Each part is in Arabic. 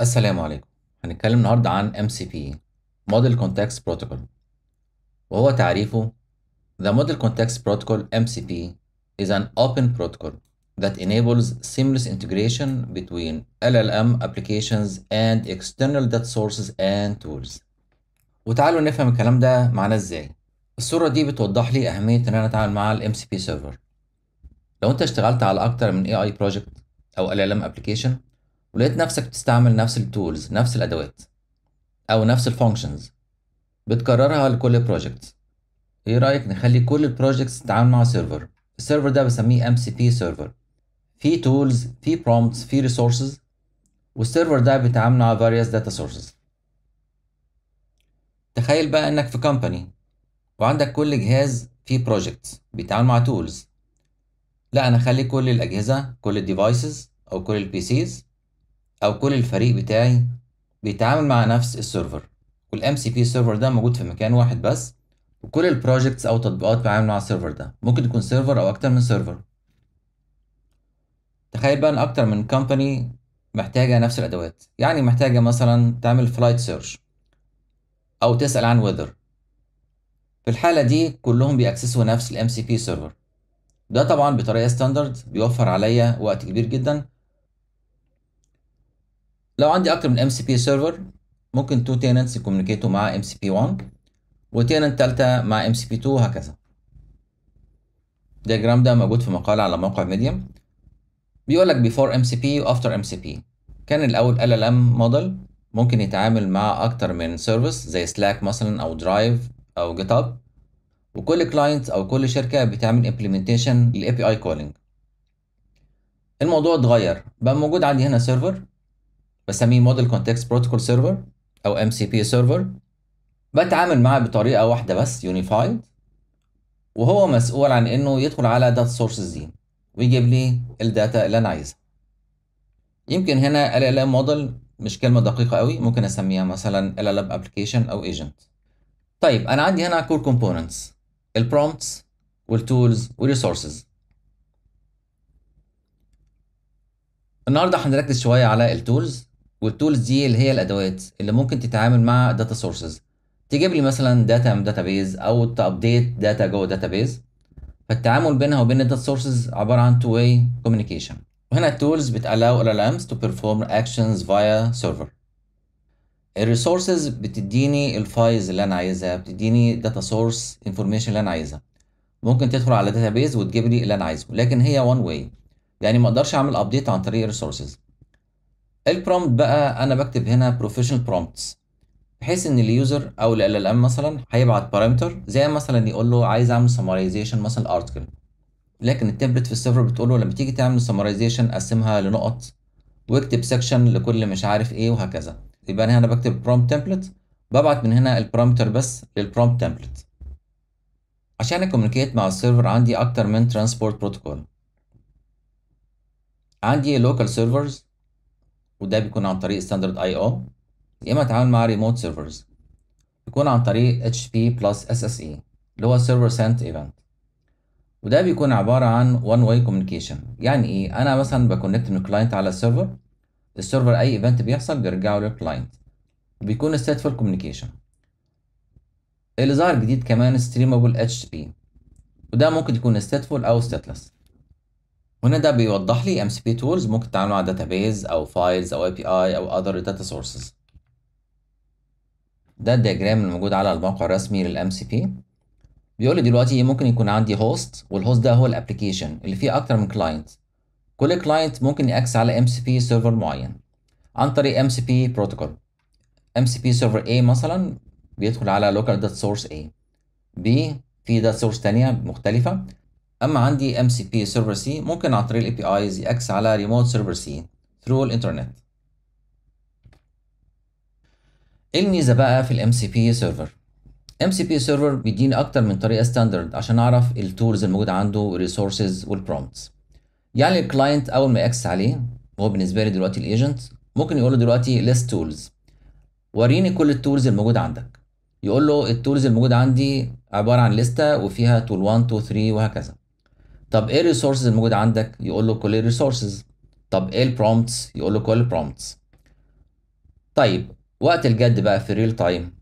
السلام عليكم هنتكلم النهاردة عن MCPE Model Context Protocol وهو تعريفه The Model Context Protocol MCP is an open protocol that enables seamless integration between LLM applications and external data sources and tools وتعالوا نفهم الكلام ده معناه ازاي الصورة دي بتوضح لي أهمية إن أنا أتعامل مع ال MCP Server لو أنت اشتغلت على أكتر من AI project أو LLM application ولقيت نفسك بتستعمل نفس التولز نفس الادوات او نفس الفانكشنز بتكررها لكل بروجكت ايه رايك نخلي كل البروجكتس تتعامل مع سيرفر السيرفر ده بسميه ام سي بي سيرفر في تولز في برومبتس في ريسورسز والسيرفر ده بيتعامل مع various data sources تخيل بقى انك في كومباني وعندك كل جهاز فيه project بيتعامل مع tools لا انا اخلي كل الاجهزه كل الديفايسز او كل البي سيز او كل الفريق بتاعي بيتعامل مع نفس السيرفر والام سي بي سيرفر ده موجود في مكان واحد بس وكل البروجكتس او تطبيقات بتعامل مع السيرفر ده ممكن يكون سيرفر او اكتر من سيرفر تخيل بقى ان اكتر من كومباني محتاجه نفس الادوات يعني محتاجه مثلا تعمل فلايت سيرش او تسال عن ويذر في الحاله دي كلهم بيأكسسوا نفس الام سي بي سيرفر ده طبعا بطريقه ستاندرد بيوفر عليا وقت كبير جدا لو عندي اكتر من ام سي بي سيرفر ممكن تو تيننتس يكوميونيكيتوا مع ام سي بي 1 وتيننت تالتة مع ام سي بي 2 وهكذا الدياجرام ده موجود في مقال على موقع ميديم بيقول لك before MCP ام سي MCP كان الأول LLM موديل ممكن يتعامل مع أكتر من سيرفيس زي سلاك مثلا أو درايف أو جيت هاب وكل كلاينت أو كل شركة بتعمل للاي لل API calling الموضوع اتغير بقى موجود عندي هنا سيرفر بسميه موديل كونتكست بروتوكول سيرفر او ام سي بي سيرفر بتعامل معاه بطريقه واحده بس يونيفايد وهو مسؤول عن انه يدخل على داتا سورسز دي ويجيب لي الداتا اللي انا عايزها يمكن هنا ال ال ام موديل مش كلمه دقيقه قوي ممكن اسميها مثلا ال ال ام ابلكيشن او ايجنت طيب انا عندي هنا كور كومبوننتس البرومبتس والتولز والريسورسز النهارده هنركز شويه على التولز والتولز دي اللي هي الادوات اللي ممكن تتعامل مع داتا سورسز تجيب لي مثلا داتا من داتا بيز او تابديت داتا جوه داتا بيز فالتعامل بينها وبين الداتا سورسز عباره عن تو واي كوميونيكيشن وهنا التولز بتالاو ال ام تو بيرفورم اكشنز فيا سيرفر الريسورسز بتديني الفايلز اللي انا عايزها بتديني داتا سورس انفورميشن اللي انا عايزها ممكن تدخل على داتا بيز وتجيب لي اللي انا عايزه لكن هي وان واي يعني ما اقدرش اعمل ابديت عن طريق الريسورسز البرومبت بقى انا بكتب هنا بروفيشنال برومبتس بحيث ان اليوزر او ال ال ام مثلا هيبعت بارامتر زي مثلا يقول له عايز اعمل سمرايزيشن مثلا ارتكل لكن التمبلت في السيرفر بتقول له لما تيجي تعمل سمرايزيشن قسمها لنقط واكتب سكشن لكل مش عارف ايه وهكذا يبقى انا هنا بكتب برومبت تمبلت ببعت من هنا البارامتر بس للبرومبت تمبلت عشان اكوميونيكيت مع السيرفر عندي اكتر من ترانسبورت بروتوكول عندي لوكال سيرفرز وده بيكون عن طريق ستاندرد اي او يا اما اتعامل مع ريموت سيرفرز بيكون عن طريق اتش بي بلس اس اس اي اللي هو سيرفر سنت ايفنت وده بيكون عباره عن وان واي كوميونيكيشن يعني ايه انا مثلا بكونكت من كلاينت على السيرفر السيرفر اي ايفنت بيحصل بيرجعه للكلاينت وبيكون فور كوميونيكيشن اللي ظهر جديد كمان ستريمبل اتش بي وده ممكن يكون ستاتفول او ستيتلس هنا ده بيوضح لي ام سي بي تولز ممكن تعملوا مع database او فايلز او اي بي اي او اذر داتا سورسز ده الدياجرام الموجود على الموقع الرسمي للام سي بي بيقول لي دلوقتي ممكن يكون عندي هوست والهوست ده هو الابلكيشن اللي فيه اكتر من كلاينت كل كلاينت ممكن ياكس على ام سي بي سيرفر معين عن طريق ام سي بي بروتوكول ام سي بي سيرفر A مثلا بيدخل على لوكال داتا سورس A B في داتا سورس تانية مختلفة اما عندي MCP server C ممكن عن طريق الاي بي ايز يأكس على ريموت server C through الانترنت ايه الميزة بقى في سيرفر ام server MCP server بيديني اكتر من طريقة ستاندرد عشان اعرف التولز الموجودة عنده والريسورسز والبرومتس يعني الكلاينت اول ما يأكس عليه هو بالنسبة لي دلوقتي الايجنت ممكن يقول له دلوقتي ليست تولز وريني كل التولز الموجودة عندك يقول له التولز الموجودة عندي عبارة عن لستة وفيها تول 1 2 3 وهكذا طب ايه الريسورسز الموجوده عندك يقول له كل الريسورسز طب ايه البرومتس يقول له كل البرومتس طيب وقت الجد بقى في الريل تايم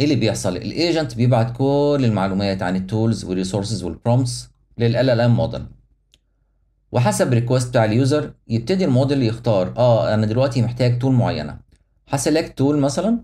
ايه اللي بيحصل الايجنت بيبعت كل المعلومات عن التولز والريسورسز والبرومتس للال ال ام موديل وحسب ريكوست بتاع اليوزر يبتدي الموديل يختار اه انا دلوقتي محتاج تول معينه هسلكت تول مثلا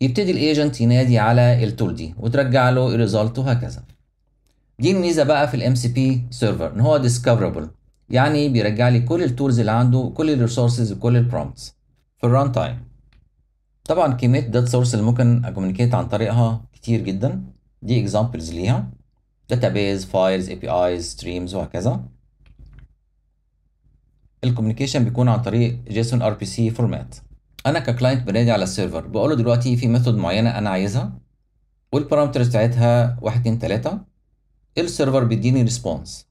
يبتدي الايجنت ينادي على التول دي وترجع له الريزلت وهكذا دي الميزه بقى في الام سي بي سيرفر ان هو ديسكفربل يعني بيرجع لي كل التولز اللي عنده كل الريسورسز وكل البرومبتس في الران تايم طبعا كميه داتا سورس اللي ممكن اكومينيكيت عن طريقها كتير جدا دي اكزامبلز ليها داتابيز فايلز اي بي ايز ستريمز وهكذا الكوميونيكيشن بيكون عن طريق جيسون ار بي سي فورمات انا ككلاينت بنادي على السيرفر بقول له دلوقتي في ميثود معينه انا عايزها والبارامترز بتاعتها 1 2 3 السيرفر بيديني ريسبونس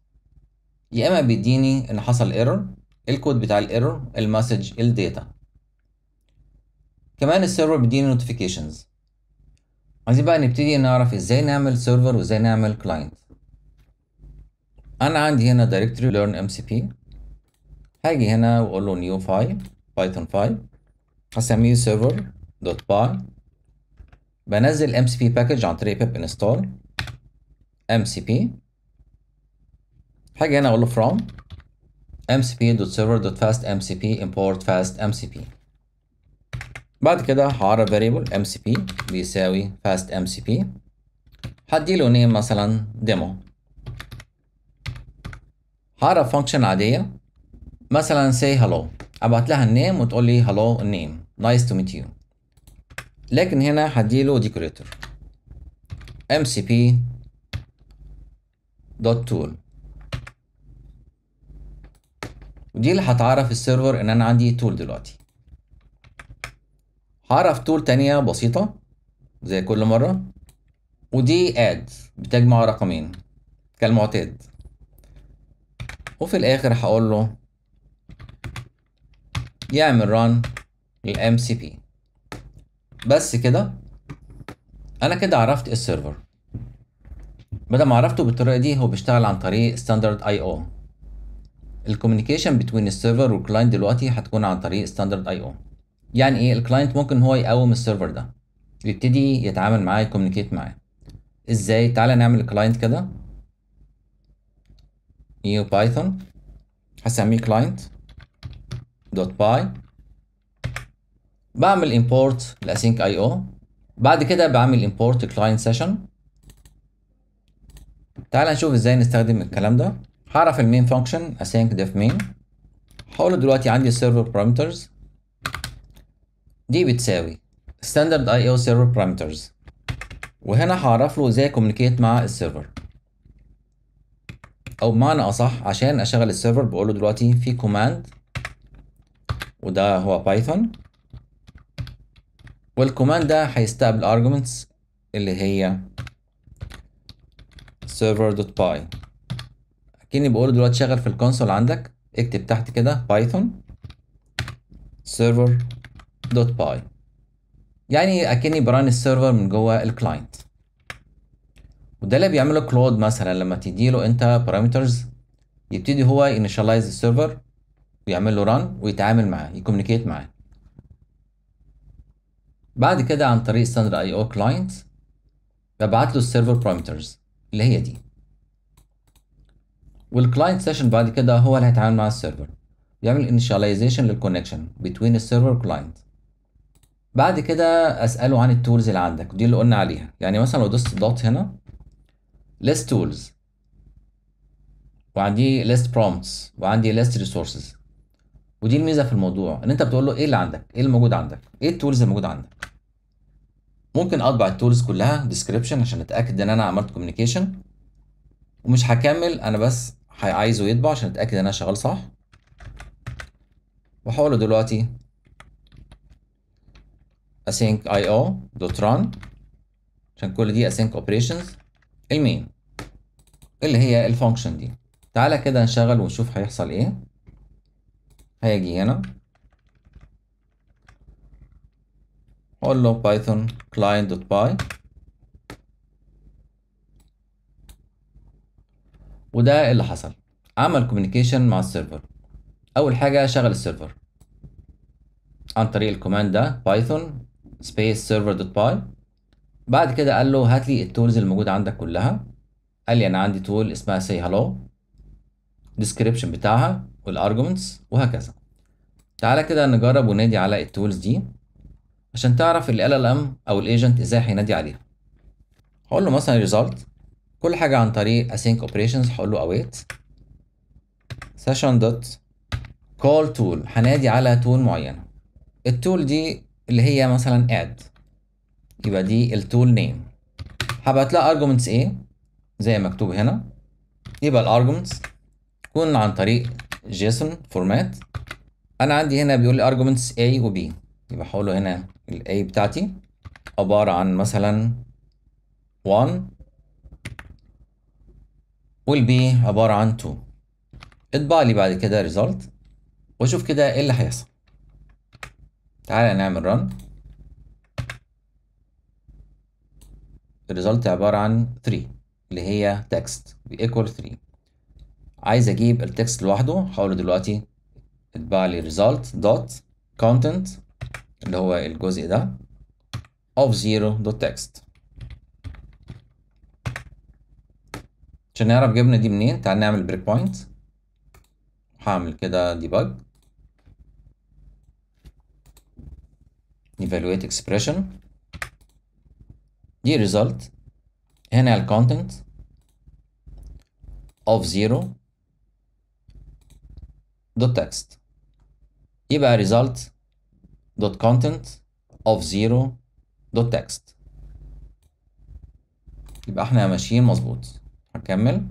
يا اما بيديني ان حصل ايرور الكود بتاع الايرور المسج الداتا كمان السيرفر بيديني نوتيفيكيشنز عايزين بقى نبتدي نعرف ازاي نعمل سيرفر وازاي نعمل كلاينت انا عندي هنا دايركتوري ليرن ام سي بي هاجي هنا واقول له نيو فايل بايثون فايل هسميه سيرفر دوت باي بنزل ام سي بي باكج عن طريق بيب انستول ام سي بي هاجي هنا اقول له from mcp.server.fastmcp import fastmcp بعد كده هعرف variable mcp بيساوي fastmcp هديله name مثلا demo هعرف function عادية مثلا say hello ابعت لها النيم وتقول لي hello name nice to meet you لكن هنا هديله decorator mcp دوت تول ودي اللي هتعرف السيرفر ان انا عندي تول دلوقتي هعرف تول تانية بسيطة زي كل مرة ودي اد بتجمع رقمين كالمعتاد وفي الاخر هقول له يعمل ران للام سي بي بس كده انا كده عرفت السيرفر بدل ما عرفته بالطريقة دي هو بيشتغل عن طريق ستاندرد اي او الكوميونيكيشن بين السيرفر والكلاينت دلوقتي هتكون عن طريق ستاندرد اي او يعني ايه الكلاينت ممكن هو يقوم السيرفر ده ويبتدي يتعامل معاه يكوميونيكيت معاه ازاي تعالى نعمل كلاينت كده نيو بايثون هسميه كلاينت دوت باي بعمل امبورت لاسينك اي او بعد كده بعمل امبورت كلاينت سيشن تعال نشوف ازاي نستخدم الكلام ده هعرف المين فانكشن async def main هقول دلوقتي عندي server parameters دي بتساوي standard IO server parameters وهنا هعرف له ازاي كوميونيكيت مع السيرفر او بمعنى اصح عشان اشغل السيرفر بقول له دلوقتي في كوماند وده هو بايثون والكوماند ده هيستقبل arguments اللي هي server.py اكني بقول دلوقتي شغل في الكونسول عندك اكتب تحت كده بايثون server.py يعني اكني بران السيرفر من جوه الكلاينت وده اللي بيعمله كلود مثلا لما تديله انت بارامترز يبتدي هو ينشاليز السيرفر ويعمل له ران ويتعامل معاه يكومينيكيت معاه بعد كده عن طريق ستاندر اي او كلاينت ببعت له السيرفر بارامترز اللي هي دي والكلاينت سيشن بعد كده هو اللي هيتعامل مع السيرفر بيعمل انيشاليزيشن للكونكشن بين السيرفر والكلاينت بعد كده اساله عن التولز اللي عندك دي اللي قلنا عليها يعني مثلا لو دوست دوت هنا list tools وعندي list prompts وعندي list resources ودي الميزه في الموضوع ان انت بتقول له ايه اللي عندك ايه الموجود عندك ايه التولز اللي موجوده عندك ممكن اطبع التولز كلها ديسكريبشن عشان اتاكد ان انا عملت كوميونيكيشن ومش هكمل انا بس عايزه يطبع عشان اتاكد ان انا شغال صح وهقول له دلوقتي async io dot run عشان كل دي async operations المين اللي هي الفانكشن دي تعالى كده نشغل ونشوف هيحصل ايه هيجي هنا اقول له بايثون client.py وده اللي حصل عمل كوميونيكيشن مع السيرفر اول حاجه شغل السيرفر عن طريق الكوماند ده بايثون سبيس سيرفر دوت باي بعد كده قال له هات لي التولز الموجوده عندك كلها قال لي انا عندي تول اسمها سي هالو ديسكريبشن بتاعها والارجومنتس وهكذا تعالى كده نجرب ونادي على التولز دي عشان تعرف ال LLM أو الايجنت إزاي هينادي عليها هقول له مثلا result كل حاجة عن طريق async operations هقول له await session dot call tool هنادي على tool معينة التول دي اللي هي مثلا add يبقى دي التول نيم هبعت لها arguments ايه زي مكتوب هنا يبقى الارجومنتس تكون عن طريق جيسون فورمات انا عندي هنا بيقول لي arguments a و b يبقى هقوله هنا ال A بتاعتي عبارة عن مثلا 1 وال B عبارة عن 2 اطبع لي بعد كده ريزلت واشوف كده ايه اللي هيحصل تعالى نعمل run الريزلت عبارة عن 3 اللي هي تكست بيكوال 3 عايز اجيب التكست لوحده هقول دلوقتي اتبع لي result dot content اللي هو الجزء ده of zero dot text عشان نعرف جبنا دي منين تعال نعمل بريك بوينت هعمل كده ديباج evaluate expression دي result هنا ال content of zero dot text يبقى result dot content of zero dot text يبقى احنا ماشيين مظبوط هكمل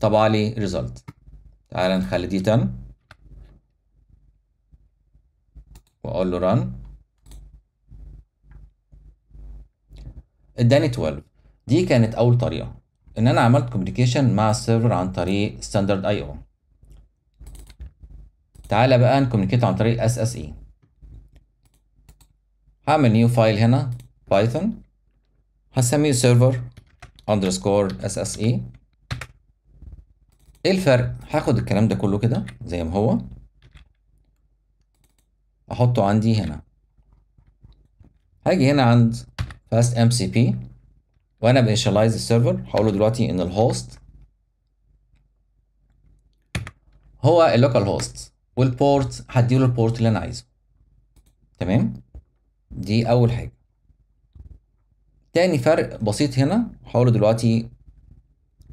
طبع لي result تعال نخلي دي 10 واقول له run اداني 12 دي كانت اول طريقه ان انا عملت كوميونيكيشن مع السيرفر عن طريق ستاندرد اي او تعالى بقى نكومنيكيت عن طريق اس اس اي هعمل نيو فايل هنا بايثون هسميه سيرفر اندرسكور اس اس اي ايه الفرق هاخد الكلام ده كله كده زي ما هو احطه عندي هنا هاجي هنا عند فاست ام سي بي وانا بانشالايز السيرفر هقول له دلوقتي ان الهوست هو اللوكال هوست والبورت هديله البورت اللي انا عايزه تمام دي اول حاجه تاني فرق بسيط هنا هقوله دلوقتي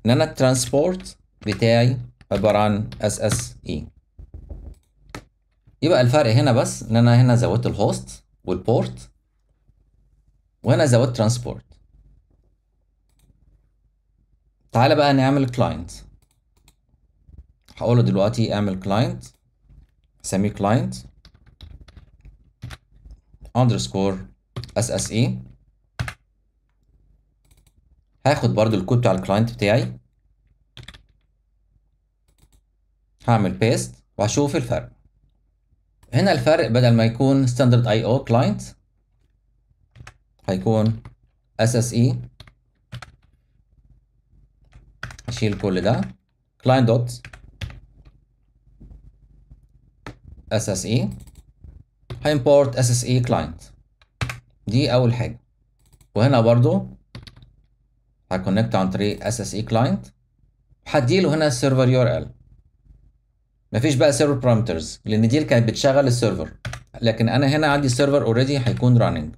ان انا الترانسبورت بتاعي عباره عن اس اس اي يبقى الفرق هنا بس ان انا هنا زودت الهوست والبورت وهنا زودت ترانسبورت تعالى بقى نعمل كلاينت هقوله دلوقتي اعمل كلاينت اندرسكور اس اس اي هاخد برضو الكود بتاع الكلاينت بتاعي هعمل بيست وهشوف الفرق هنا الفرق بدل ما يكون standard IO client هيكون SSE اشيل كل ده client دوت SSE هيمبورت SSE client دي أول حاجة وهنا برضو هكونكت عن طريق SSE client هديله هنا السيرفر URL مفيش بقى سيرفر بارامترز لأن دي اللي كانت بتشغل السيرفر لكن أنا هنا عندي سيرفر اوريدي هيكون راننج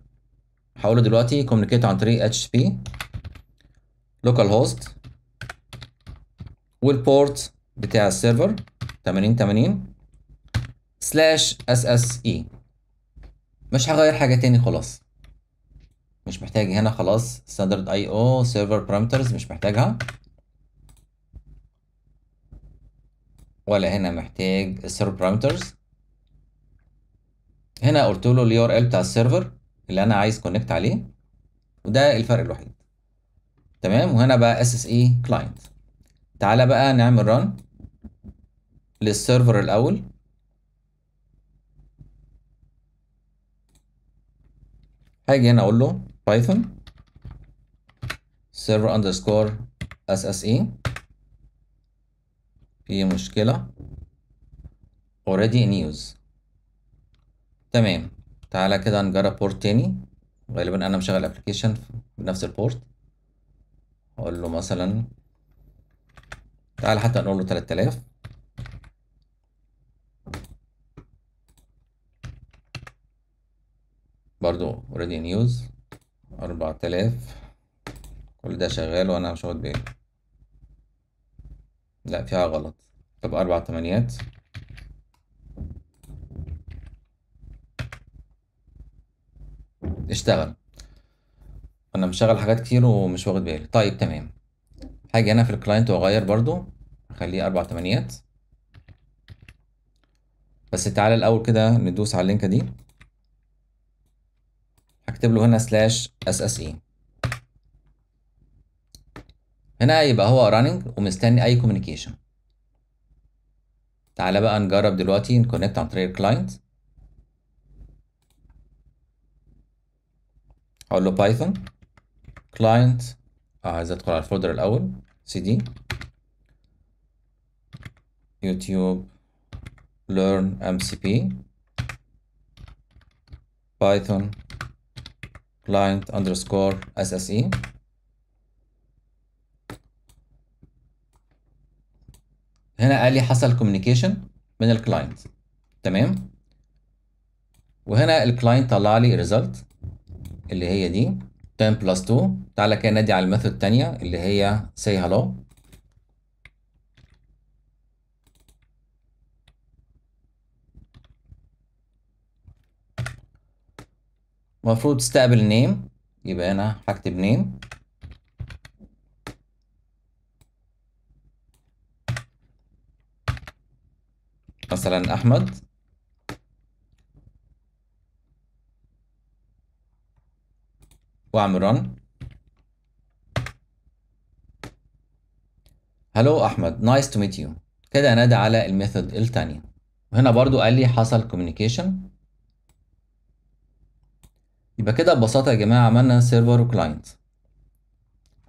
هقوله دلوقتي كوميونيكيت عن طريق HTTP لوكال هوست والبورت بتاع السيرفر 8080 سلاش اس اس اي مش هغير حاجة تاني خلاص مش محتاج هنا خلاص ستاندرد اي او سيرفر بارامترز مش محتاجها ولا هنا محتاج السيرفر بارامترز هنا قلت له اليو ار ال بتاع السيرفر اللي انا عايز كونكت عليه وده الفرق الوحيد تمام وهنا بقى اس اس اي كلاينت تعالى بقى نعمل ران للسيرفر الاول هاجي هنا اقول له بايثون سيرفر اندرسكور اس اس اي في مشكله اوريدي نيوز تمام تعالى كده نجرب بورت تاني غالبا انا مشغل الابلكيشن بنفس البورت اقول له مثلا تعالى حتى نقول له 3000 برضو اوريدي نيوز أربعة آلاف كل ده شغال وأنا مش واخد بالي لأ فيها غلط طب أربع تمانيات اشتغل أنا مشغل حاجات كتير ومش واخد بالي طيب تمام هاجي هنا في الكلاينت وأغير برضو أخليه أربع تمانيات بس تعالى الأول كده ندوس على اللينكة دي هكتب له هنا سلاش اس اس اي هنا يبقى هو running ومستني اي كوميونيكيشن تعالى بقى نجرب دلوقتي نكونكت عن طريق الكلاينت اقول له بايثون آه، كلاينت عايز ادخل على الفولدر الاول سي دي يوتيوب learn mcp بايثون client underscore SSE هنا قال لي حصل communication من الكلاينت تمام وهنا الكلاينت طلع لي result اللي هي دي 10 plus 2 تعالى كده نادي على الميثود الثانيه اللي هي say hello المفروض تستقبل نيم يبقى انا هكتب نيم مثلا احمد واعمل رن هلو احمد نايس تو ميت يو كده نادى على الميثود الثانيه وهنا برضو قال لي حصل كوميونيكيشن يبقى كده ببساطة يا جماعة عملنا سيرفر وكلاينت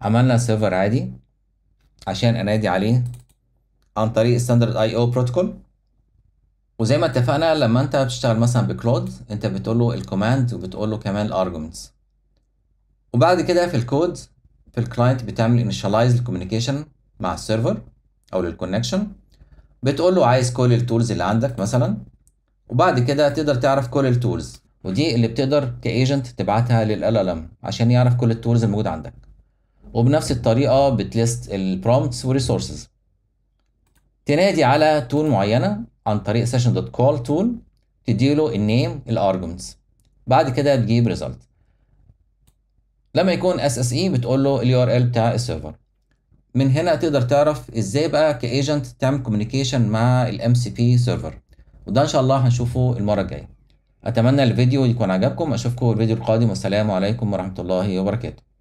عملنا سيرفر عادي عشان انادي عليه عن طريق ستاندرد اي او بروتوكول وزي ما اتفقنا لما انت بتشتغل مثلا بكلود انت بتقول له الكوماند وبتقول له كمان الارجمنتس وبعد كده في الكود في الكلاينت بتعمل انيشاليز الكوميونيكيشن مع السيرفر او للكونكشن بتقول له عايز كل التولز اللي عندك مثلا وبعد كده تقدر تعرف كل التولز ودي اللي بتقدر كايجنت تبعتها للال ال ام عشان يعرف كل التولز الموجوده عندك وبنفس الطريقه بتليست البرومتس والريسورسز تنادي على تول معينه عن طريق سيشن دوت كول تول تديله النيم الارجمنتس بعد كده تجيب ريزلت لما يكون اس اس اي e بتقول له اليو ار ال بتاع السيرفر من هنا تقدر تعرف ازاي بقى كايجنت تعمل كوميونيكيشن مع الام سي بي سيرفر وده ان شاء الله هنشوفه المره الجايه أتمنى الفيديو يكون عجبكم أشوفكم الفيديو القادم والسلام عليكم ورحمة الله وبركاته